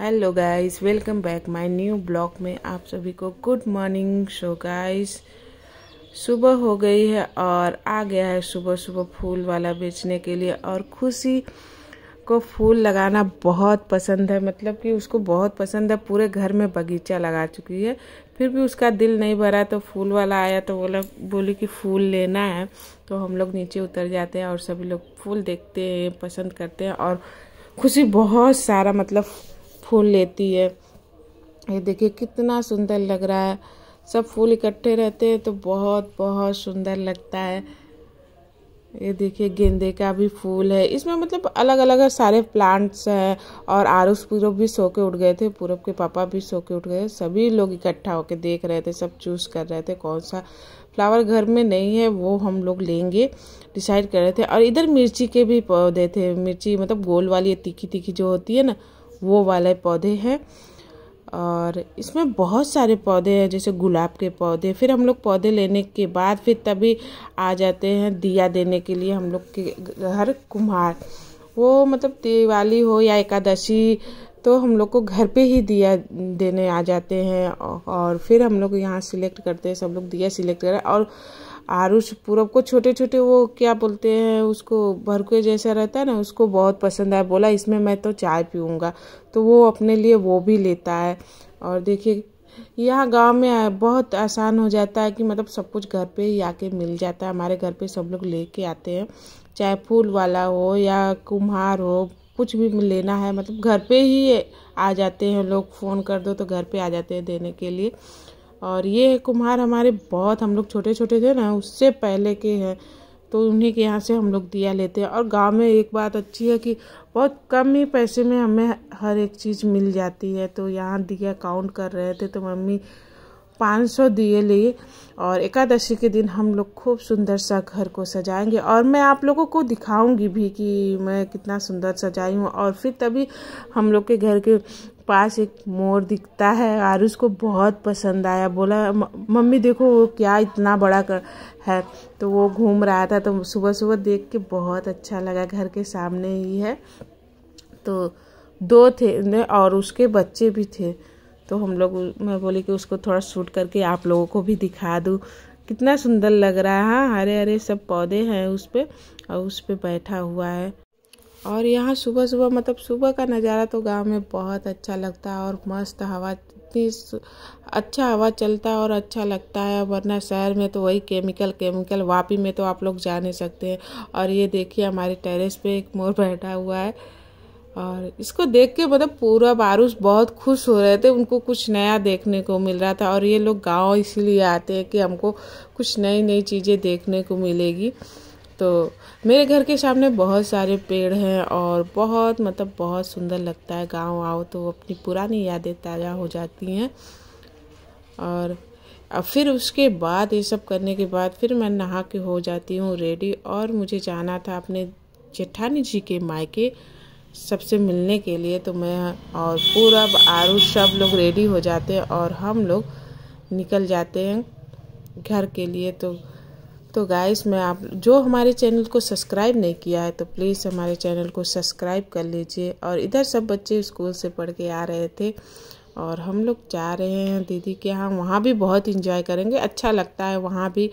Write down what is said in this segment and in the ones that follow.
hello guys welcome back my new blog में आप सभी को गुड मॉर्निंग शो गाइस सुबह हो गई है और आ गया है सुबह सुबह फूल वाला बेचने के लिए और खुशी को फूल लगाना बहुत पसंद है मतलब कि उसको बहुत पसंद है पूरे घर में बगीचा लगा चुकी है फिर भी उसका दिल नहीं भरा तो फूल वाला आया तो बोला बोली कि फूल लेना है तो हम लोग नीचे उतर जाते हैं और सभी लोग फूल देखते हैं पसंद करते हैं और खुशी बहुत सारा मतलब फूल लेती है ये देखिए कितना सुंदर लग रहा है सब फूल इकट्ठे रहते हैं तो बहुत बहुत सुंदर लगता है ये देखिए गेंदे का भी फूल है इसमें मतलब अलग अलग सारे प्लांट्स हैं और आरुष पूरब भी सो के उठ गए थे पूरब के पापा भी सो के उठ गए सभी लोग इकट्ठा होकर देख रहे थे सब चूज़ कर रहे थे कौन सा फ्लावर घर में नहीं है वो हम लोग लेंगे डिसाइड कर रहे थे और इधर मिर्ची के भी पौधे थे मिर्ची मतलब गोल वाली तीखी तीखी जो होती है ना वो वाले पौधे हैं और इसमें बहुत सारे पौधे हैं जैसे गुलाब के पौधे फिर हम लोग पौधे लेने के बाद फिर तभी आ जाते हैं दिया देने के लिए हम लोग के घर कुम्हार वो मतलब दिवाली हो या एकादशी तो हम लोग को घर पे ही दिया देने आ जाते हैं और फिर हम लोग यहाँ सिलेक्ट करते हैं सब लोग दिया सिलेक्ट करें और आरुष पूरब को छोटे छोटे वो क्या बोलते हैं उसको भरकुए जैसा रहता है ना उसको बहुत पसंद आया बोला इसमें मैं तो चाय पीऊँगा तो वो अपने लिए वो भी लेता है और देखिए यहाँ गांव में बहुत आसान हो जाता है कि मतलब सब कुछ घर पे ही आके मिल जाता है हमारे घर पे सब लोग लेके आते हैं चाहे फूल वाला हो या कुम्हार हो कुछ भी लेना है मतलब घर पे ही आ जाते हैं लोग फ़ोन कर दो तो घर पे आ जाते हैं देने के लिए और ये कुम्हार हमारे बहुत हम लोग छोटे छोटे थे ना उससे पहले के हैं तो उन्हीं के यहाँ से हम लोग दिया लेते हैं और गांव में एक बात अच्छी है कि बहुत कम ही पैसे में हमें हर एक चीज़ मिल जाती है तो यहाँ दिया काउंट कर रहे थे तो मम्मी पाँच सौ दिए लिए और एकादशी के दिन हम लोग खूब सुंदर सा घर को सजाएंगे और मैं आप लोगों को दिखाऊंगी भी कि मैं कितना सुंदर सजाई हूँ और फिर तभी हम लोग के घर के पास एक मोर दिखता है आरुष को बहुत पसंद आया बोला मम्मी देखो वो क्या इतना बड़ा कर है तो वो घूम रहा था तो सुबह सुबह देख के बहुत अच्छा लगा घर के सामने ही है तो दो थे और उसके बच्चे भी थे तो हम लोग मैं बोली कि उसको थोड़ा सूट करके आप लोगों को भी दिखा दूँ कितना सुंदर लग रहा है हाँ, हरे हरे सब पौधे हैं उस पर और उस पर बैठा हुआ है और यहाँ सुबह सुबह मतलब सुबह का नज़ारा तो गांव में बहुत अच्छा लगता है और मस्त हवा इतनी अच्छा हवा चलता है और अच्छा लगता है वरना शहर में तो वही केमिकल केमिकल वापी में तो आप लोग जा नहीं सकते हैं और ये देखिए हमारे टेरेस पे एक मोर बैठा हुआ है और इसको देख के मतलब पूरा बारूस बहुत खुश हो रहे थे उनको कुछ नया देखने को मिल रहा था और ये लोग गांव इसीलिए आते हैं कि हमको कुछ नई नई चीज़ें देखने को मिलेगी तो मेरे घर के सामने बहुत सारे पेड़ हैं और बहुत मतलब बहुत सुंदर लगता है गांव आओ तो अपनी पुरानी यादें ताज़ा हो जाती हैं और अब फिर उसके बाद ये सब करने के बाद फिर मैं नहा के हो जाती हूँ रेडी और मुझे जाना था अपने जेठानी जी के मायके सबसे मिलने के लिए तो मैं और पूरा आरू सब लोग रेडी हो जाते हैं और हम लोग निकल जाते हैं घर के लिए तो तो गाइस मैं आप जो हमारे चैनल को सब्सक्राइब नहीं किया है तो प्लीज़ हमारे चैनल को सब्सक्राइब कर लीजिए और इधर सब बच्चे स्कूल से पढ़ के आ रहे थे और हम लोग जा रहे हैं दीदी के यहाँ वहाँ भी बहुत इंजॉय करेंगे अच्छा लगता है वहाँ भी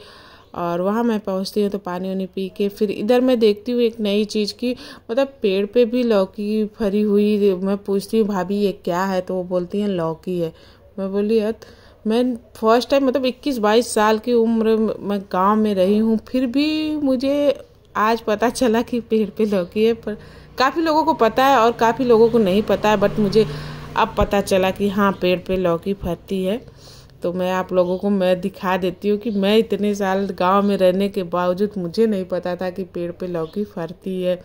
और वहाँ मैं पहुँचती हूँ तो पानी उनी पी के फिर इधर मैं देखती हूँ एक नई चीज़ की मतलब पेड़ पे भी लौकी फरी हुई मैं पूछती हूँ भाभी ये क्या है तो वो बोलती हैं लौकी है मैं बोली अत मैं फर्स्ट टाइम मतलब 21-22 साल की उम्र मैं गांव में रही हूँ फिर भी मुझे आज पता चला कि पेड़ पे लौकी है पर काफ़ी लोगों को पता है और काफ़ी लोगों को नहीं पता है बट मुझे अब पता चला कि हाँ पेड़ पे लौकी फरती है तो मैं आप लोगों को मैं दिखा देती हूँ कि मैं इतने साल गांव में रहने के बावजूद मुझे नहीं पता था कि पेड़ पे लौकी फरती है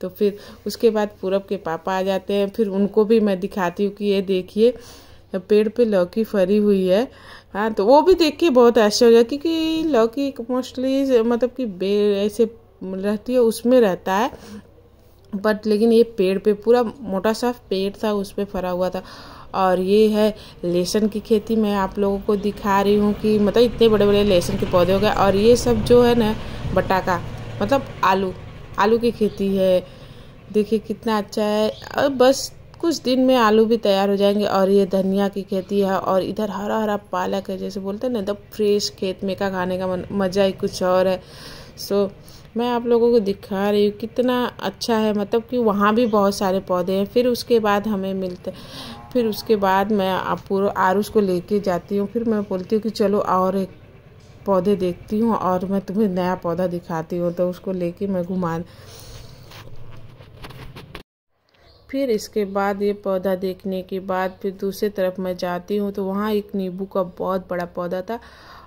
तो फिर उसके बाद पूरब के पापा आ जाते हैं फिर उनको भी मैं दिखाती हूँ कि ये देखिए पेड़ पे लौकी फरी हुई है हाँ तो वो भी देख के बहुत आश्चर्य क्योंकि लौकी मोस्टली मतलब कि बे ऐसे रहती है उसमें रहता है बट लेकिन ये पेड़ पे पूरा मोटा सा पेड़ था उस पर फरा हुआ था और ये है लहसुन की खेती मैं आप लोगों को दिखा रही हूँ कि मतलब इतने बड़े बड़े लहसुन के पौधे हो गए और ये सब जो है ना बटाका मतलब आलू आलू की खेती है देखिए कितना अच्छा है और बस कुछ दिन में आलू भी तैयार हो जाएंगे और ये धनिया की खेती है और इधर हरा हरा पालक है जैसे बोलते हैं ना एकदम फ्रेश खेत में का खाने का मज़ा ही कुछ और है सो मैं आप लोगों को दिखा रही हूँ कितना अच्छा है मतलब कि वहाँ भी बहुत सारे पौधे हैं फिर उसके बाद हमें मिलते फिर उसके बाद मैं आप पूरा आरुष को लेके जाती हूँ फिर मैं बोलती हूँ कि चलो और एक पौधे देखती हूँ और मैं तुम्हें नया पौधा दिखाती हूँ तो उसको लेके मैं घुमा फिर इसके बाद ये पौधा देखने के बाद फिर दूसरी तरफ मैं जाती हूँ तो वहाँ एक नींबू का बहुत बड़ा पौधा था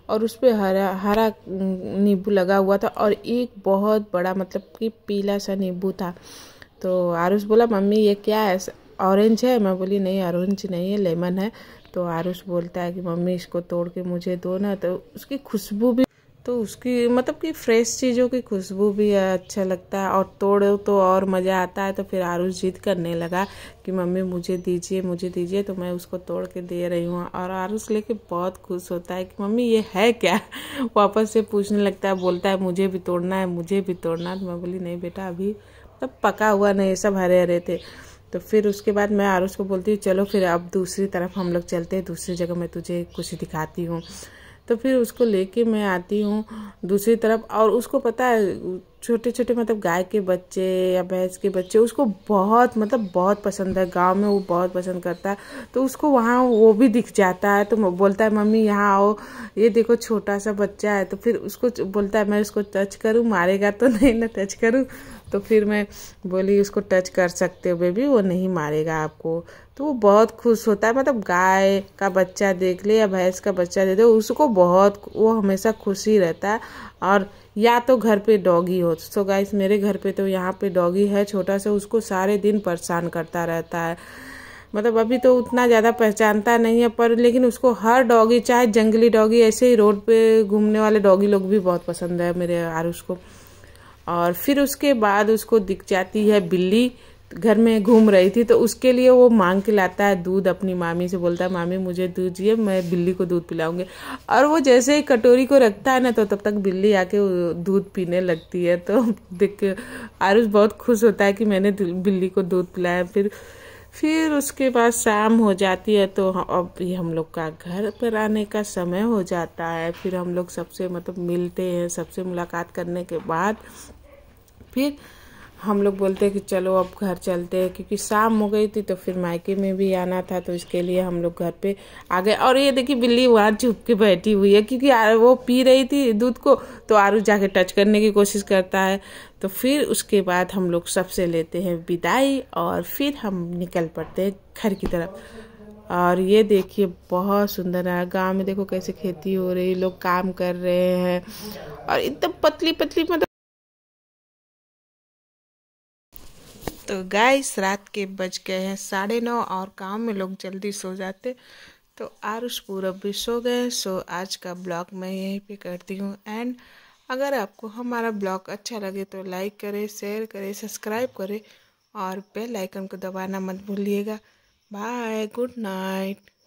और उस पर हरा हरा नींबू लगा हुआ था और एक बहुत बड़ा मतलब कि पीला सा नींबू था तो आरुष बोला मम्मी ये क्या है ऑरेंज है मैं बोली नहीं ऑरेंज नहीं है लेमन है तो आरुष बोलता है कि मम्मी इसको तोड़ के मुझे दो ना तो उसकी खुशबू भी तो उसकी मतलब कि फ्रेश चीज़ों की खुशबू भी अच्छा लगता है और तोड़ो तो और मज़ा आता है तो फिर आरुष जिद करने लगा कि मम्मी मुझे दीजिए मुझे दीजिए तो मैं उसको तोड़ के दे रही हूँ और आरुष लेके बहुत खुश होता है कि मम्मी ये है क्या वापस से पूछने लगता है बोलता है मुझे भी तोड़ना है मुझे भी तोड़ना है तो मैं बोली नहीं बेटा अभी मतलब पका हुआ नहीं सब हरे हरे थे तो फिर उसके बाद मैं आरुष को बोलती हूँ चलो फिर अब दूसरी तरफ हम लोग चलते हैं दूसरी जगह मैं तुझे कुछ दिखाती हूँ तो फिर उसको लेके मैं आती हूँ दूसरी तरफ और उसको पता है छोटे छोटे मतलब गाय के बच्चे या भैंस के बच्चे उसको बहुत मतलब बहुत पसंद है गांव में वो बहुत पसंद करता है तो उसको वहाँ वो भी दिख जाता है तो बोलता है मम्मी यहाँ आओ ये देखो छोटा सा बच्चा है तो फिर उसको बोलता है मैं उसको टच करूँ मारेगा तो नहीं ना टच करूँ तो फिर मैं बोली उसको टच कर सकते हो बेबी वो नहीं मारेगा आपको तो वो बहुत खुश होता है मतलब गाय का बच्चा देख ले या भैंस का बच्चा दे ले उसको बहुत वो हमेशा खुशी रहता है और या तो घर पे डॉगी हो सो गाइस मेरे घर पे तो यहाँ पे डॉगी है छोटा सा उसको सारे दिन परेशान करता रहता है मतलब अभी तो उतना ज़्यादा पहचानता नहीं है पर लेकिन उसको हर डॉगी चाहे जंगली डॉगी ऐसे ही रोड पे घूमने वाले डॉगी लोग भी बहुत पसंद है मेरे आरुष को और फिर उसके बाद उसको दिख जाती है बिल्ली घर में घूम रही थी तो उसके लिए वो मांग के लाता है दूध अपनी मामी से बोलता है मामी मुझे दूध चाहिए मैं बिल्ली को दूध पिलाऊंगी और वो जैसे ही कटोरी को रखता है ना तो तब तक बिल्ली आके दूध पीने लगती है तो देख आरुष बहुत खुश होता है कि मैंने बिल्ली को दूध पिलाया फिर फिर उसके बाद शाम हो जाती है तो अब भी हम लोग का घर पर आने का समय हो जाता है फिर हम लोग सबसे मतलब मिलते हैं सबसे मुलाकात करने के बाद फिर हम लोग बोलते हैं कि चलो अब घर चलते हैं क्योंकि शाम हो गई थी तो फिर मायके में भी आना था तो इसके लिए हम लोग घर पे आ गए और ये देखिए बिल्ली वहाँ छुप के बैठी हुई है क्योंकि वो पी रही थी दूध को तो आरू जाके टच करने की कोशिश करता है तो फिर उसके बाद हम लोग सबसे लेते हैं विदाई और फिर हम निकल पड़ते हैं घर की तरफ और ये देखिए बहुत सुंदर है गाँव में देखो कैसे खेती हो रही लोग काम कर रहे हैं और एकदम पतली पतली मतलब तो गाइस रात के बज गए हैं साढ़े नौ और गाँव में लोग जल्दी सो जाते तो आरुष पूरब भी सो गए सो आज का ब्लॉग मैं यहीं पे करती हूँ एंड अगर आपको हमारा ब्लॉग अच्छा लगे तो लाइक करें शेयर करें सब्सक्राइब करें और बेल आइकन को दबाना मत भूलिएगा बाय गुड नाइट